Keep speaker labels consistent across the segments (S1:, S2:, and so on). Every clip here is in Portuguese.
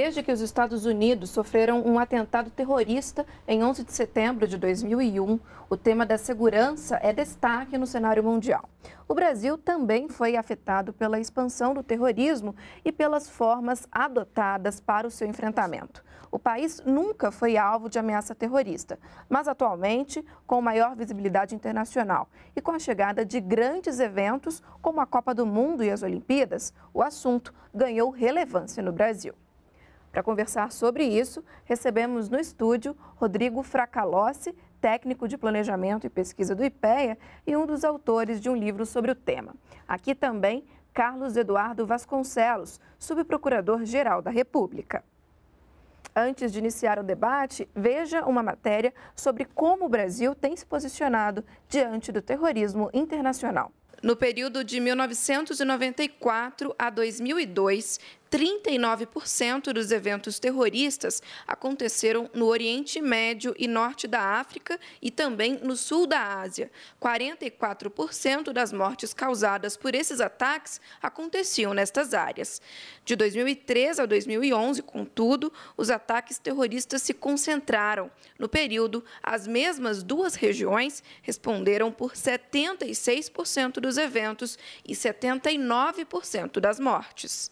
S1: desde que os Estados Unidos sofreram um atentado terrorista em 11 de setembro de 2001. O tema da segurança é destaque no cenário mundial. O Brasil também foi afetado pela expansão do terrorismo e pelas formas adotadas para o seu enfrentamento. O país nunca foi alvo de ameaça terrorista, mas atualmente, com maior visibilidade internacional e com a chegada de grandes eventos como a Copa do Mundo e as Olimpíadas, o assunto ganhou relevância no Brasil. Para conversar sobre isso, recebemos no estúdio Rodrigo Fracalossi, técnico de planejamento e pesquisa do IPEA e um dos autores de um livro sobre o tema. Aqui também Carlos Eduardo Vasconcelos, subprocurador-geral da República. Antes de iniciar o debate, veja uma matéria sobre como o Brasil tem se posicionado diante do terrorismo internacional. No período de 1994 a 2002, 39% dos eventos terroristas aconteceram no Oriente Médio e Norte da África e também no Sul da Ásia. 44% das mortes causadas por esses ataques aconteciam nestas áreas. De 2003 a 2011, contudo, os ataques terroristas se concentraram. No período, as mesmas duas regiões responderam por 76% dos eventos e 79% das mortes.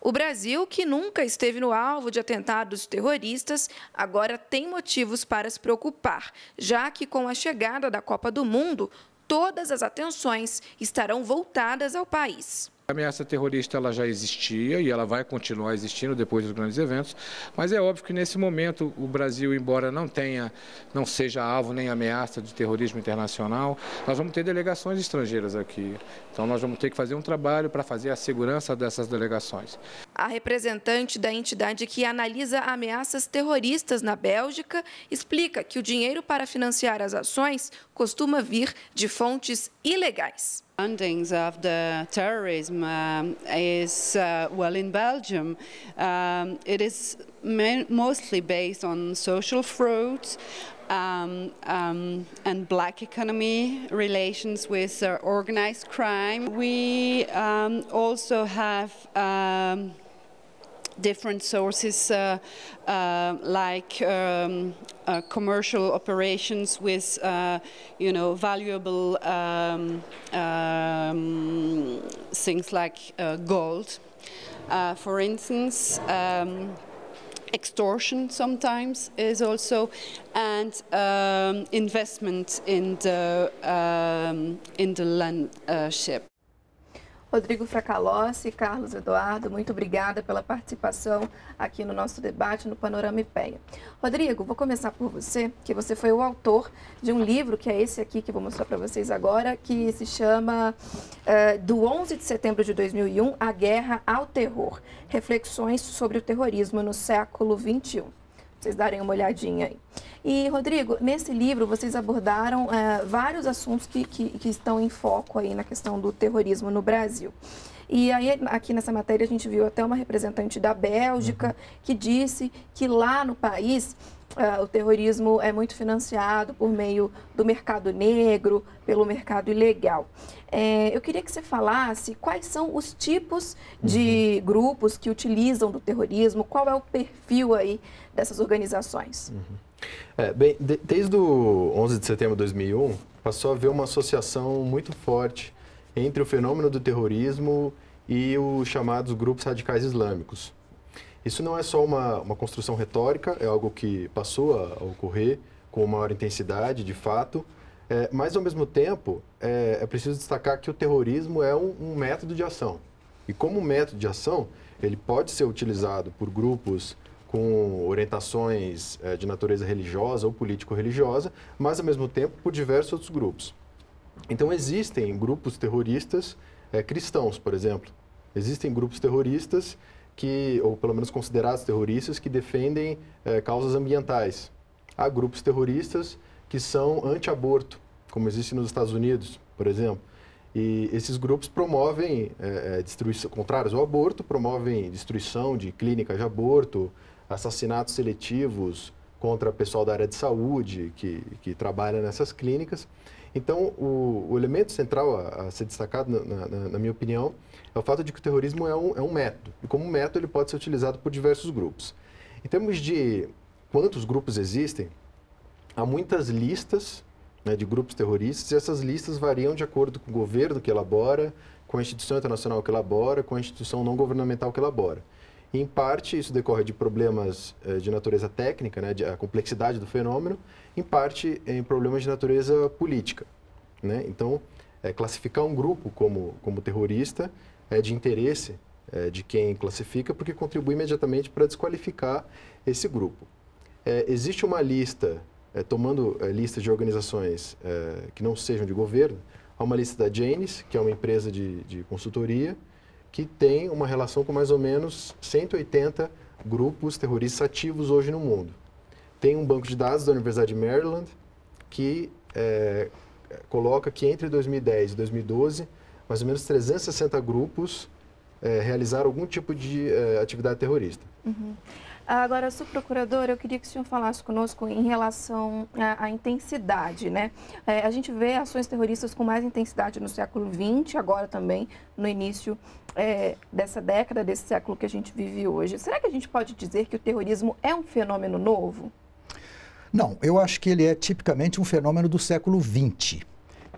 S1: O Brasil, que nunca esteve no alvo de atentados terroristas, agora tem motivos para se preocupar, já que com a chegada da Copa do Mundo, todas as atenções estarão voltadas ao país.
S2: A ameaça terrorista ela já existia e ela vai continuar existindo depois dos grandes eventos, mas é óbvio que nesse momento o Brasil, embora não tenha, não seja alvo nem ameaça de terrorismo internacional, nós vamos ter delegações estrangeiras aqui. Então nós vamos ter que fazer um trabalho para fazer a segurança dessas delegações.
S1: A representante da entidade que analisa ameaças terroristas na Bélgica explica que o dinheiro para financiar as ações costuma vir de fontes ilegais. Fundings of the terrorism um, uh, is uh, well in Belgium. Um, it is mostly based on social fraud, Um, um, and black economy relations with uh, organized crime. We um, also have different sources uh, uh, like um, uh, commercial operations with uh, you know valuable um, um, things like uh, gold uh, for instance um, extortion sometimes is also and um, investment in the um, in the landship Rodrigo Fracalossi, Carlos Eduardo, muito obrigada pela participação aqui no nosso debate no Panorama IPEA. Rodrigo, vou começar por você, que você foi o autor de um livro, que é esse aqui que vou mostrar para vocês agora, que se chama uh, Do 11 de Setembro de 2001, A Guerra ao Terror, Reflexões sobre o Terrorismo no Século XXI vocês darem uma olhadinha aí. E, Rodrigo, nesse livro vocês abordaram é, vários assuntos que, que, que estão em foco aí na questão do terrorismo no Brasil. E aí, aqui nessa matéria, a gente viu até uma representante da Bélgica uhum. que disse que lá no país Uh, o terrorismo é muito financiado por meio do mercado negro, pelo mercado ilegal. É, eu queria que você falasse quais são os tipos de uhum. grupos que utilizam do terrorismo, qual é o perfil aí dessas organizações. Uhum.
S2: É, bem, de, desde o 11 de setembro de 2001, passou a haver uma associação muito forte entre o fenômeno do terrorismo e os chamados grupos radicais islâmicos. Isso não é só uma, uma construção retórica, é algo que passou a, ocorrer com maior intensidade, de fato, é, mas, ao mesmo tempo, é, é, preciso destacar que o terrorismo é um, um, método de ação. E como método de ação, ele pode ser utilizado por grupos com orientações é, de natureza religiosa ou político-religiosa, mas, ao mesmo tempo, por diversos outros grupos. Então, existem grupos terroristas é, cristãos, por exemplo. Existem grupos terroristas que, ou pelo menos considerados terroristas, que defendem eh, causas ambientais. Há grupos terroristas que são anti-aborto, como existe nos Estados Unidos, por exemplo. E esses grupos promovem eh, eh, destruição, contrários ao aborto, promovem destruição de clínicas de aborto, assassinatos seletivos contra pessoal da área de saúde que, que trabalha nessas clínicas. Então, o, o elemento central a, a ser destacado, na, na, na, minha opinião, é o fato de que o terrorismo é um, é um método. E como método, ele pode ser utilizado por diversos grupos. Em termos de quantos grupos existem, há muitas listas né, de grupos terroristas e essas listas variam de acordo com o governo que elabora, com a instituição internacional que elabora, com a instituição não governamental que elabora em parte, isso decorre de problemas eh, de natureza técnica, né, de, a complexidade do fenômeno, em parte, em problemas de natureza política. Né? Então, eh, classificar um grupo como, como terrorista é de interesse eh, de quem classifica, porque contribui imediatamente para desqualificar esse grupo. existe uma lista, tomando listas lista de organizações que não sejam de governo, há uma lista da Janes, que é uma empresa de, de consultoria, que tem uma relação com mais ou menos 180 grupos terroristas ativos hoje no mundo. Tem um banco de dados da Universidade de Maryland que é, coloca que entre 2010 e 2012, mais ou menos 360 grupos é, realizaram algum tipo de é, atividade terrorista.
S1: Uhum. Agora, sua procuradora, eu queria que o senhor falasse conosco em relação à, à intensidade, né? É, a gente vê ações terroristas com mais intensidade no século XX, agora também no início é, dessa década, desse século que a gente vive hoje. Será que a gente pode dizer que o terrorismo é um fenômeno novo?
S3: Não, eu acho que ele é tipicamente um fenômeno do século XX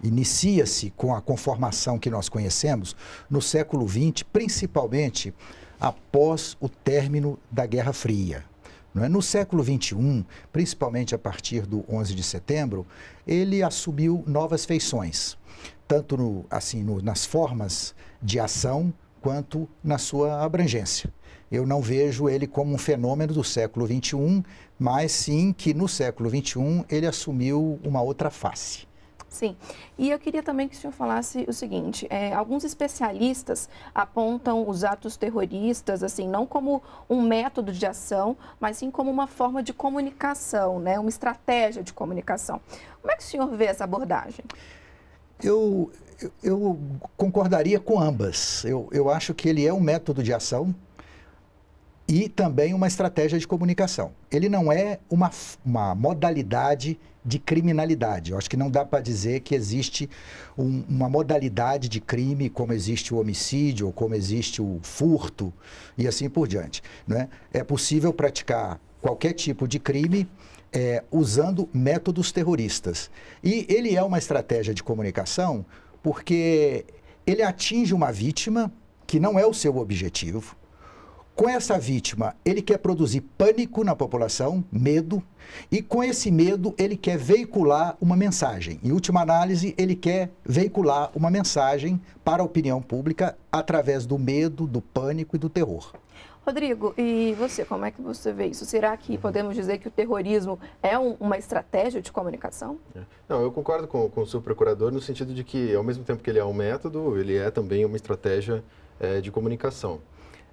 S3: inicia-se com a conformação que nós conhecemos no século XX, principalmente após o término da Guerra Fria. É? No século XXI, principalmente a partir do 11 de setembro, ele assumiu novas feições, tanto no, assim, no, nas formas de ação quanto na sua abrangência. Eu não vejo ele como um fenômeno do século XXI, mas sim que no século XXI ele assumiu uma outra face.
S1: Sim. E eu queria também que o senhor falasse o seguinte: é, alguns especialistas apontam os atos terroristas, assim, não como um método de ação, mas sim como uma forma de comunicação, né? uma estratégia de comunicação. Como é que o senhor vê essa abordagem?
S3: Eu, eu concordaria com ambas. Eu, eu acho que ele é um método de ação, e também uma estratégia de comunicação. Ele não é uma, uma modalidade de criminalidade. Eu acho que não dá para dizer que existe um, uma modalidade de crime como existe o homicídio, como existe o furto e assim por diante. Né? É possível praticar qualquer tipo de crime é, usando métodos terroristas. E ele é uma estratégia de comunicação porque ele atinge uma vítima que não é o seu objetivo com essa vítima, ele quer produzir pânico na população, medo, e com esse medo, ele quer veicular uma mensagem. Em última análise, ele quer veicular uma mensagem para a opinião pública através do medo, do pânico e do terror.
S1: Rodrigo, e você, como é que você vê isso? Será que uhum. podemos dizer que o terrorismo é um, uma estratégia de comunicação?
S3: É. Não, eu concordo
S2: com, com o seu procurador no sentido de que, ao mesmo tempo que ele é um método, ele é também uma estratégia é, de comunicação.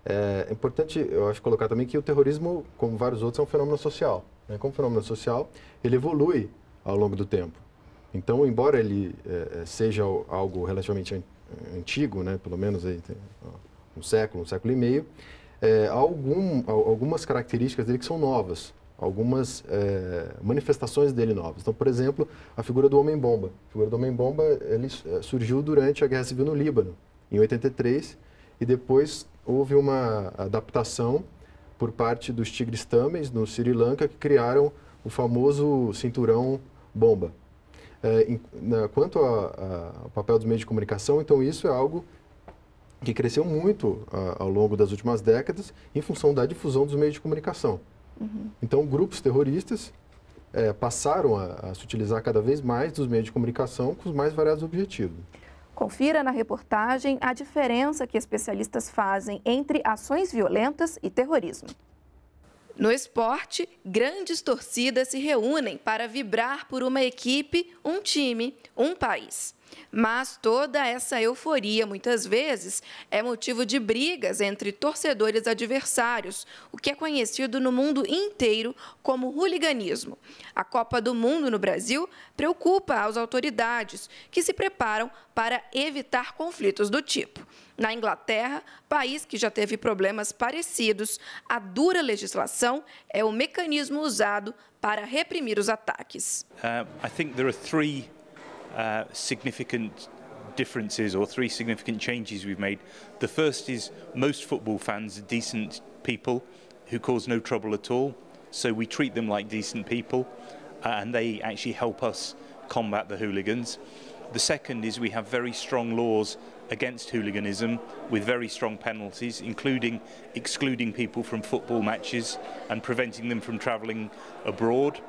S2: É importante, eu acho, colocar também que o terrorismo, como vários outros, é um fenômeno social. Né? Como fenômeno social, ele evolui ao longo do tempo. Então, embora ele é, é seja algo relativamente antigo, né? pelo menos aí, um século, um século e meio, é, há algum, algumas características dele que são novas, algumas é, manifestações dele novas. Então, por exemplo, a figura do homem-bomba. A figura do homem-bomba ele, é, surgiu durante a Guerra Civil no Líbano, em 83, e depois houve uma adaptação por parte dos tigres tâmeis no Sri Lanka que criaram o famoso cinturão bomba. É, em, na, quanto ao papel dos meios de comunicação, então isso é algo que cresceu muito a, ao longo das últimas décadas em função da difusão dos meios de comunicação. Uhum. Então, grupos terroristas é, passaram a, a se utilizar cada vez mais dos meios de
S1: comunicação com os mais
S2: variados objetivos.
S1: Confira na reportagem a diferença que especialistas fazem entre ações violentas e terrorismo. No esporte, grandes torcidas se reúnem para vibrar por uma equipe, um time, um país. Mas toda essa euforia, muitas vezes, é motivo de brigas entre torcedores adversários, o que é conhecido no mundo inteiro como hooliganismo. A Copa do Mundo no Brasil preocupa as autoridades, que se preparam para evitar conflitos do tipo. Na Inglaterra, país que já teve problemas parecidos, a dura legislação é o mecanismo usado para reprimir os ataques.
S3: Uh, I think there are three Uh, significant differences or three significant changes we've made. The first is most football fans are decent people who cause no trouble at all. So we treat them like decent people uh, and they actually help us combat the hooligans. The second is we have very strong laws against hooliganism with very strong penalties, including excluding people from football matches and preventing them from travelling abroad.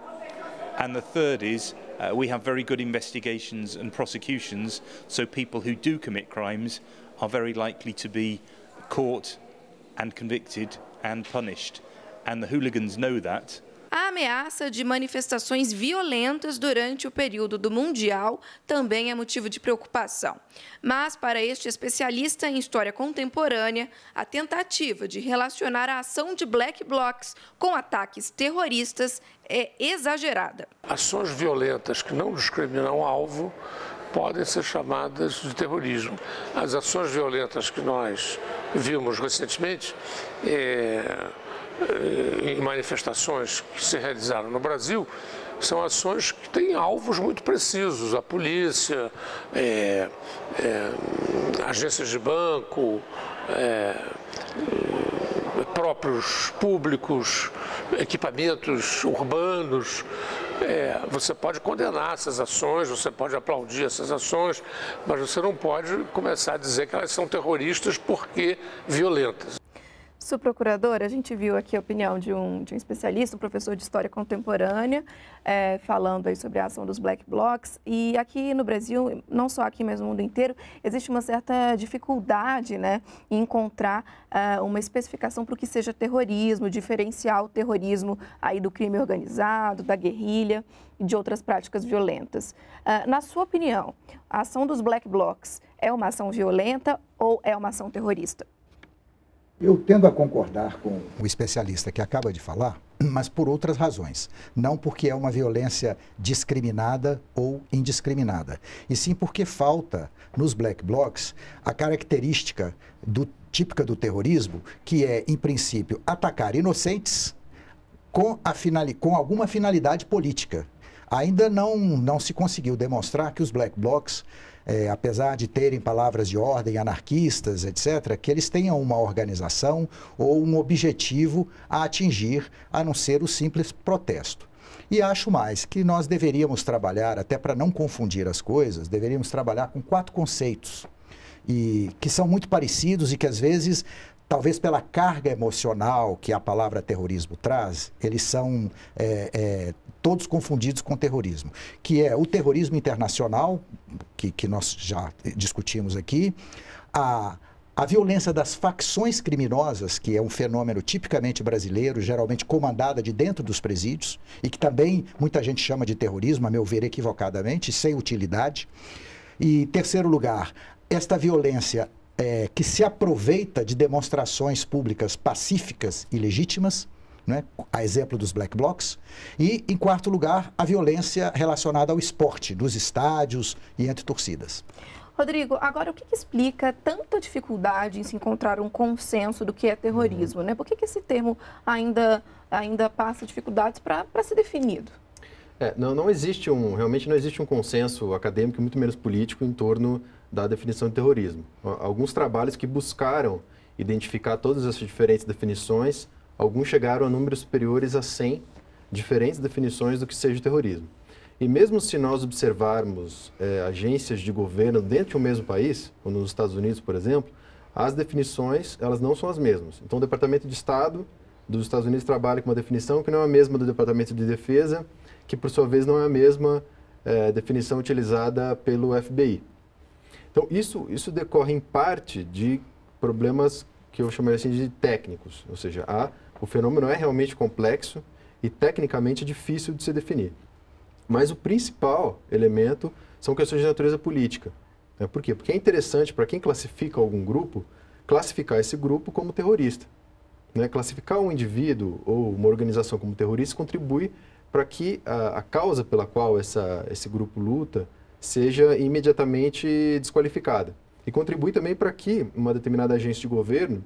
S3: And the third is uh, we have very good investigations and prosecutions, so people who do commit crimes are very likely to be caught and convicted and punished. And the hooligans know that,
S1: A ameaça de manifestações violentas durante o período do Mundial também é motivo de preocupação. Mas, para este especialista em história contemporânea, a tentativa de relacionar a ação de black blocs com ataques terroristas é exagerada. Ações violentas que não discriminam alvo podem ser chamadas de terrorismo. As ações violentas que nós vimos recentemente. É eh, em manifestações que se realizaram no Brasil são ações que têm alvos muito precisos: a polícia, é, é, agências de banco, é, próprios públicos, equipamentos urbanos. É, você pode condenar essas ações, você pode aplaudir essas ações, mas você não pode começar a dizer que elas são terroristas porque violentas. Sou procuradora, a gente viu aqui a opinião de um, de um especialista, um professor de História Contemporânea, é, falando aí sobre a ação dos Black Blocs. E aqui no Brasil, não só aqui, mas no mundo inteiro, existe uma certa dificuldade né, em encontrar uh, uma especificação para o que seja terrorismo, diferenciar o terrorismo aí do crime organizado, da guerrilha e de outras práticas violentas. Uh, na sua opinião, a ação dos Black Blocs é uma ação violenta ou é uma ação terrorista?
S3: Eu tendo a concordar com o especialista que acaba de falar, mas por outras razões. Não porque é uma violência discriminada ou indiscriminada, e sim porque falta nos black blocs a característica do, típica do terrorismo, que é, em princípio, atacar inocentes com, a finali, com alguma finalidade política. Ainda não, não se conseguiu demonstrar que os black blocs é, apesar de terem palavras de ordem anarquistas, etc., que eles tenham uma organização ou um objetivo a atingir, a não ser o simples protesto. E acho mais que nós deveríamos trabalhar, até para não confundir as coisas, deveríamos trabalhar com quatro conceitos e que são muito parecidos e que às vezes, talvez pela carga emocional que a palavra terrorismo traz, eles são é, é, todos confundidos com terrorismo, que é o terrorismo internacional, que, que nós já discutimos aqui, a, a violência das facções criminosas, que é um fenômeno tipicamente brasileiro, geralmente comandada de dentro dos presídios, e que também muita gente chama de terrorismo, a meu ver equivocadamente, sem utilidade. E, terceiro lugar, esta violência é, que se aproveita de demonstrações públicas pacíficas e legítimas né? a exemplo dos black blocs. E, em quarto lugar, a violência relacionada ao esporte, dos estádios e entre torcidas.
S1: Rodrigo, agora o que, que, explica tanta dificuldade em se encontrar um consenso do que é terrorismo? Né? Por que, que esse termo ainda, ainda passa dificuldades para ser definido?
S2: É, não, não existe um, realmente não existe um consenso acadêmico, muito menos político, em torno da definição de terrorismo. Alguns trabalhos que buscaram identificar todas essas diferentes definições Alguns chegaram a números superiores a 100 diferentes definições do que seja o terrorismo. E mesmo se nós observarmos é, agências de governo dentro de um mesmo país, ou nos Estados Unidos, por exemplo, as definições elas não são as mesmas. Então, o Departamento de Estado dos Estados Unidos trabalha com uma definição que não é a mesma do Departamento de Defesa, que por sua vez não é a mesma é, definição utilizada pelo FBI. Então, isso, isso decorre em parte de problemas que eu chamaria assim de técnicos, ou seja, há o fenômeno é realmente complexo e tecnicamente difícil de se definir. Mas o principal elemento são questões de natureza política. Né? Por quê? Porque é interessante para quem classifica algum grupo, classificar esse grupo como terrorista. Né? Classificar um indivíduo ou uma organização como terrorista contribui para que a, a, causa pela qual essa, esse grupo luta seja imediatamente desqualificada. E contribui também para que uma determinada agência de governo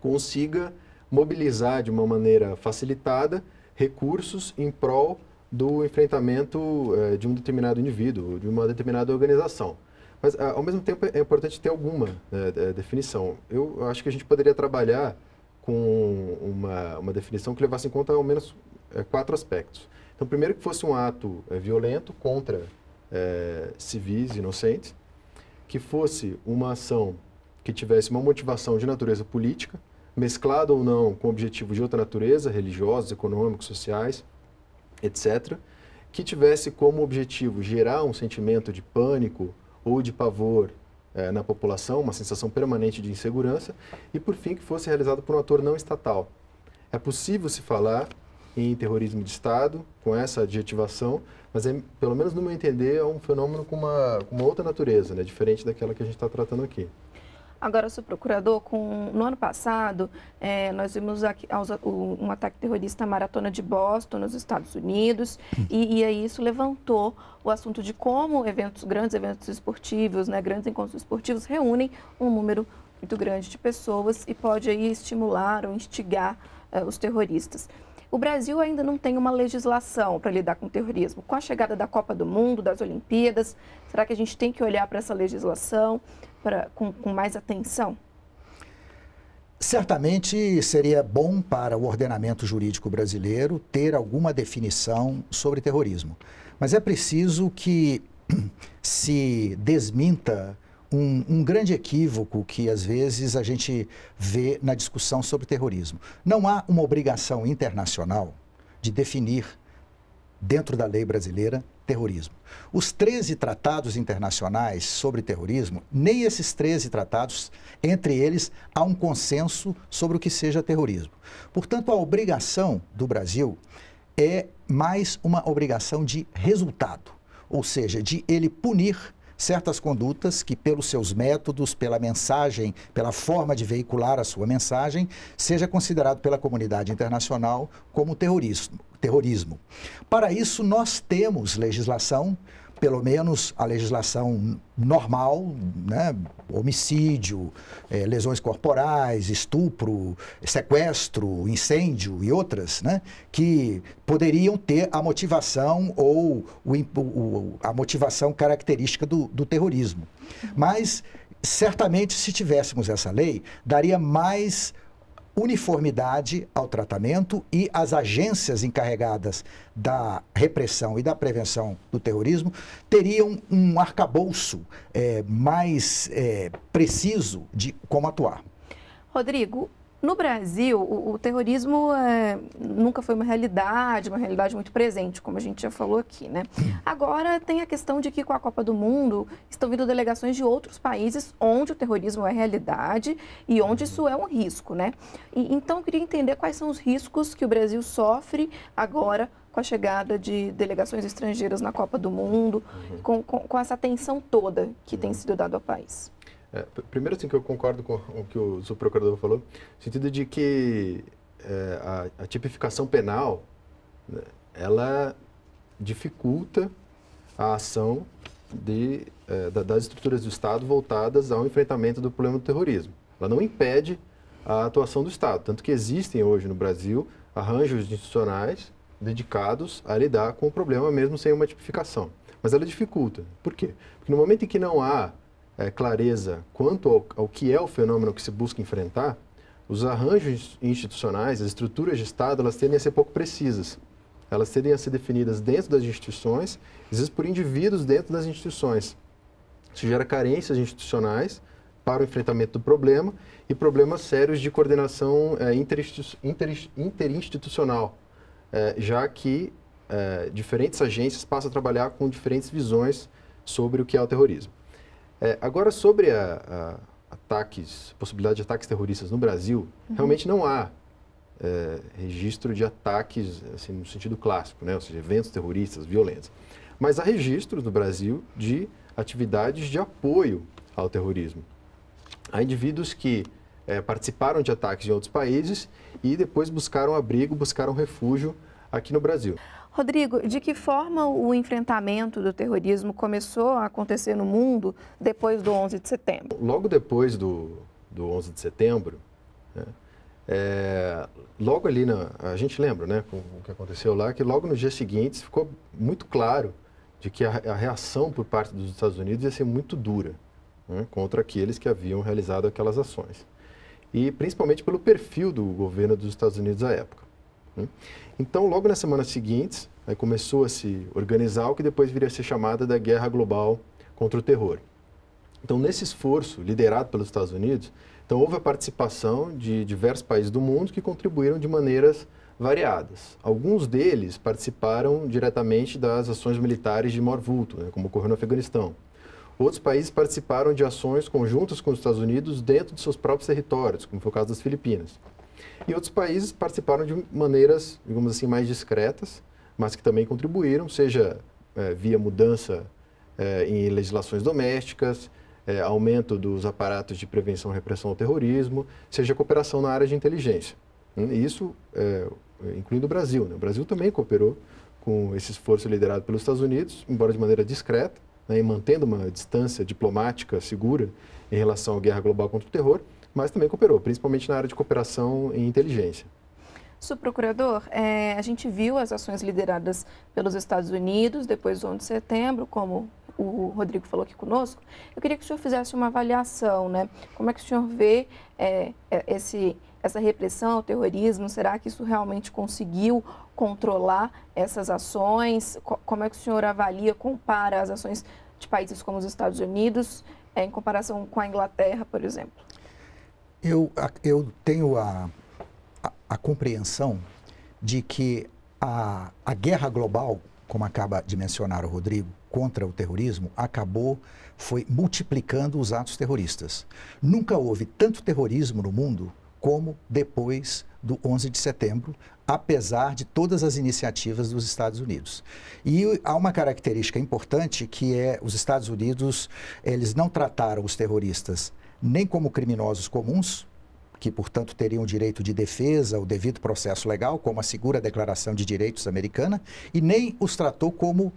S2: consiga mobilizar de uma maneira facilitada recursos em prol do enfrentamento eh, de um determinado indivíduo, de uma determinada organização. Mas, ah, ao mesmo tempo, é importante ter alguma né, eh, definição. Eu acho que a gente poderia trabalhar com uma, uma definição que levasse em conta ao menos eh, quatro aspectos. Então, primeiro, que fosse um ato violento contra civis inocentes, que fosse uma ação que tivesse uma motivação de natureza política, mesclado ou não com objetivos de outra natureza, religiosos, econômicos, sociais, etc., que tivesse como objetivo gerar um sentimento de pânico ou de pavor eh, na população, uma sensação permanente de insegurança, e por fim que fosse realizado por um ator não estatal. É possível se falar em terrorismo de Estado com essa adjetivação, mas é, pelo menos no meu entender é um fenômeno com uma, uma outra natureza, né, diferente daquela que a gente está tratando aqui.
S1: Agora, seu o procurador, com, no ano passado, é, nós vimos aqui, um ataque terrorista à maratona de Boston, nos Estados Unidos, e, e aí isso levantou o assunto de como eventos, grandes eventos esportivos, né, grandes encontros esportivos, reúnem um número muito grande de pessoas e pode aí estimular ou instigar uh, os terroristas. O Brasil ainda não tem uma legislação para lidar com o terrorismo. Com a chegada da Copa do Mundo, das Olimpíadas, será que a gente tem que olhar para essa legislação pra, com, com mais atenção?
S3: Certamente seria bom para o ordenamento jurídico brasileiro ter alguma definição sobre terrorismo. Mas é preciso que se desminta um, um, grande equívoco que às vezes a gente vê na discussão sobre terrorismo. Não há uma obrigação internacional de definir, dentro da lei brasileira, terrorismo. Os 13 tratados internacionais sobre terrorismo, nem esses 13 tratados, entre eles, há um consenso sobre o que seja terrorismo. Portanto, a obrigação do Brasil é mais uma obrigação de resultado, ou seja, de ele punir certas condutas que, pelos seus métodos, pela mensagem, pela forma de veicular a sua mensagem, seja considerado pela comunidade internacional como terrorismo. terrorismo. Para isso, nós temos legislação pelo menos a legislação normal, né? homicídio, é, lesões corporais, estupro, sequestro, incêndio e outras, né? que poderiam ter a motivação ou o, o, a motivação característica do, do terrorismo. Mas certamente se tivéssemos essa lei, daria mais uniformidade ao tratamento e as agências encarregadas da repressão e da prevenção do terrorismo teriam um arcabouço é, mais é, preciso de como atuar.
S1: Rodrigo, no Brasil, o, o terrorismo é, nunca foi uma realidade, uma realidade muito presente, como a gente já falou aqui, né? Agora tem a questão de que com a Copa do Mundo estão vindo delegações de outros países onde o terrorismo é realidade e onde isso é um risco, né? E, então eu queria entender quais são os riscos que o Brasil sofre agora com a chegada de delegações estrangeiras na Copa do Mundo, com, com, com essa atenção toda que tem sido dada ao país.
S2: É, primeiro, assim, que eu concordo com o que o, o falou, no sentido de que é, a, a, tipificação penal, né, ela dificulta a ação de, é, da, das estruturas do Estado voltadas ao enfrentamento do problema do terrorismo. Ela não impede a atuação do Estado, tanto que existem hoje no Brasil arranjos institucionais dedicados a lidar com o problema mesmo sem uma tipificação. Mas ela dificulta. Por quê? Porque no momento em que não há é, clareza quanto ao, ao, que é o fenômeno que se busca enfrentar, os arranjos institucionais, as estruturas de Estado, elas tendem a ser pouco precisas. Elas tendem a ser definidas dentro das instituições, às vezes por indivíduos dentro das instituições. Isso gera carências institucionais para o enfrentamento do problema e problemas sérios de coordenação é, interinstitucional, é, já que é, diferentes agências passam a trabalhar com diferentes visões sobre o que é o terrorismo. É, agora, sobre a, a, ataques, possibilidade de ataques terroristas no Brasil, uhum. realmente não há é, registro de ataques assim, no sentido clássico, né? ou seja, eventos terroristas, violentos. Mas há registros no Brasil de atividades de apoio ao terrorismo. Há indivíduos que é, participaram de ataques em outros países e depois buscaram abrigo, buscaram refúgio aqui no Brasil.
S1: Rodrigo, de que forma o enfrentamento do terrorismo começou a acontecer no mundo depois do 11 de setembro?
S2: Logo depois do, do 11 de setembro, né, é, logo ali, na, a gente lembra né, o que aconteceu lá, que logo nos dias seguintes ficou muito claro de que a, a reação por parte dos Estados Unidos ia ser muito dura né, contra aqueles que haviam realizado aquelas ações. E principalmente pelo perfil do governo dos Estados Unidos à época. Né? Então, logo nas semanas seguintes, começou a se organizar o que depois viria a ser chamada da guerra global contra o terror. Então, nesse esforço liderado pelos Estados Unidos, então houve a participação de diversos países do mundo que contribuíram de maneiras variadas. Alguns deles participaram diretamente das ações militares de maior vulto, né, como ocorreu no Afeganistão. Outros países participaram de ações conjuntas com os Estados Unidos dentro de seus próprios territórios, como foi o caso das Filipinas. E outros países participaram de maneiras, digamos assim, mais discretas, mas que também contribuíram, seja é, via mudança é, em legislações domésticas, é, aumento dos aparatos de prevenção e repressão ao terrorismo, seja cooperação na área de inteligência. Hum, e isso é, incluindo o Brasil. Né? O Brasil também cooperou com esse esforço liderado pelos Estados Unidos, embora de maneira discreta, né, e mantendo uma distância diplomática segura em relação à guerra global contra o terror, mas também cooperou, principalmente na área de cooperação em inteligência.
S1: Subprocurador, é, a gente viu as ações lideradas pelos Estados Unidos depois do 1 de setembro, como o Rodrigo falou aqui conosco. Eu queria que o senhor fizesse uma avaliação, né? Como é que o senhor vê é, é esse, essa repressão ao terrorismo? Será que isso realmente conseguiu controlar essas ações? Como é que o senhor avalia, compara as ações de países como os Estados Unidos é, em comparação com a Inglaterra, por exemplo?
S3: Eu, eu tenho a, a, a compreensão de que a, a guerra global, como acaba de mencionar o Rodrigo, contra o terrorismo acabou foi multiplicando os atos terroristas. Nunca houve tanto terrorismo no mundo como depois do 11 de setembro, apesar de todas as iniciativas dos Estados Unidos. E há uma característica importante que é os Estados Unidos, eles não trataram os terroristas nem como criminosos comuns, que, portanto, teriam direito de defesa, o devido processo legal, como assegura a Declaração de Direitos americana, e nem os tratou como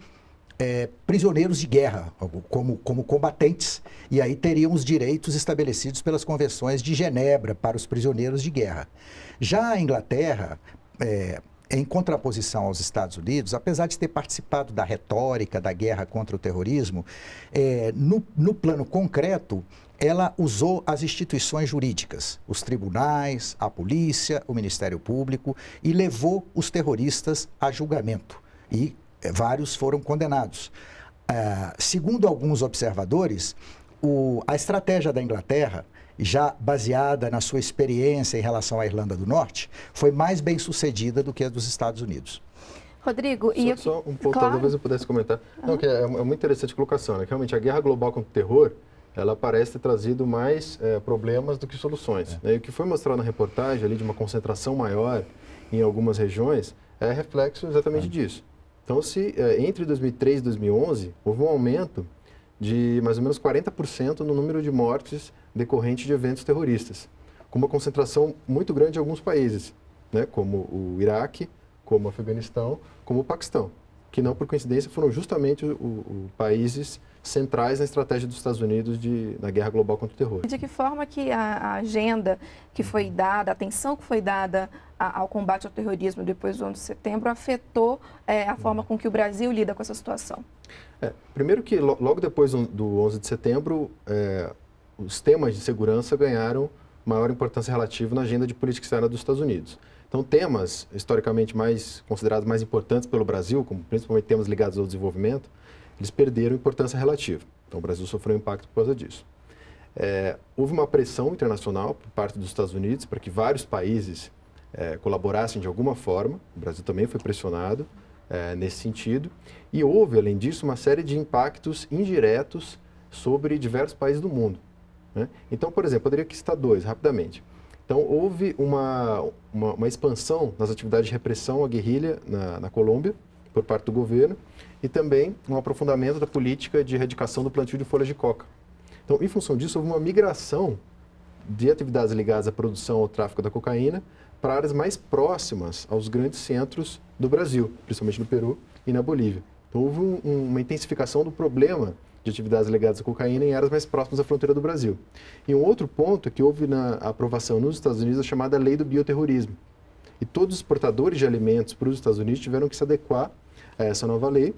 S3: é, prisioneiros de guerra, como, como combatentes, e aí teriam os direitos estabelecidos pelas convenções de Genebra para os prisioneiros de guerra. Já a Inglaterra, é, em contraposição aos Estados Unidos, apesar de ter participado da retórica da guerra contra o terrorismo, é, no, no plano concreto, ela usou as instituições jurídicas, os tribunais, a polícia, o Ministério Público, e levou os terroristas a julgamento. E eh, vários foram condenados. Uh, segundo alguns observadores, o, a estratégia da Inglaterra, já baseada na sua experiência em relação à Irlanda do Norte, foi mais bem sucedida do que a dos Estados Unidos.
S1: Rodrigo, só, e eu... só um ponto, claro. talvez eu
S3: pudesse comentar. Não, é, é, muito interessante a colocação, né? Realmente
S2: a guerra global contra o terror ela parece ter trazido mais é, problemas do que soluções. É. Né? E o que foi mostrado na reportagem ali de uma concentração maior em algumas regiões é reflexo exatamente é. disso. Então, se eh, entre 2003 e 2011 houve um aumento de mais ou menos 40% no número de mortes decorrentes de eventos terroristas, com uma concentração muito grande em alguns países, né? como o Iraque, como o Afeganistão, como o Paquistão que não por coincidência foram justamente os países centrais na estratégia dos Estados Unidos de, guerra global contra o terror.
S1: De que forma que a, a agenda que uhum. foi dada, a atenção que foi dada a, ao combate ao terrorismo depois do 11 de setembro afetou é, a forma uhum. com que o Brasil lida com essa situação?
S2: É, primeiro que logo depois do 11 de setembro, é, os temas de segurança ganharam maior importância relativa na agenda de política externa dos Estados Unidos. Então, temas historicamente mais considerados mais importantes pelo Brasil, como principalmente temas ligados ao desenvolvimento, eles perderam importância relativa. Então, o Brasil sofreu um impacto por causa disso. É, houve uma pressão internacional por parte dos Estados Unidos para que vários países é, colaborassem de alguma forma. O Brasil também foi pressionado é, nesse sentido. E houve, além disso, uma série de impactos indiretos sobre diversos países do mundo. Né? Então, por exemplo, poderia citar dois rapidamente. Então, houve uma, uma, uma, expansão nas atividades de repressão à guerrilha na, na, Colômbia, por parte do governo, e também um aprofundamento da política de erradicação do plantio de folhas de coca. Então, em função disso, houve uma migração de atividades ligadas à produção ou tráfico da cocaína para áreas mais próximas aos grandes centros do Brasil, principalmente no Peru e na Bolívia. Então, houve um, uma intensificação do problema de atividades ligadas à cocaína em áreas mais próximas à fronteira do Brasil. E um outro ponto é que houve na aprovação nos Estados Unidos a chamada lei do bioterrorismo. E todos os portadores de alimentos para os Estados Unidos tiveram que se adequar a essa nova lei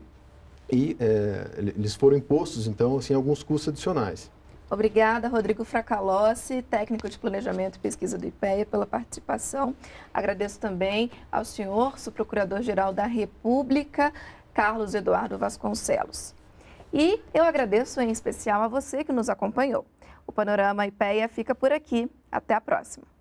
S2: e é, eles foram impostos, então, assim, alguns custos adicionais.
S1: Obrigada, Rodrigo Fracalossi, técnico de planejamento e pesquisa do IPEA, pela participação. Agradeço também ao senhor, procurador-geral da República, Carlos Eduardo Vasconcelos. E eu agradeço em especial a você que nos acompanhou. O Panorama IPEA fica por aqui. Até a próxima.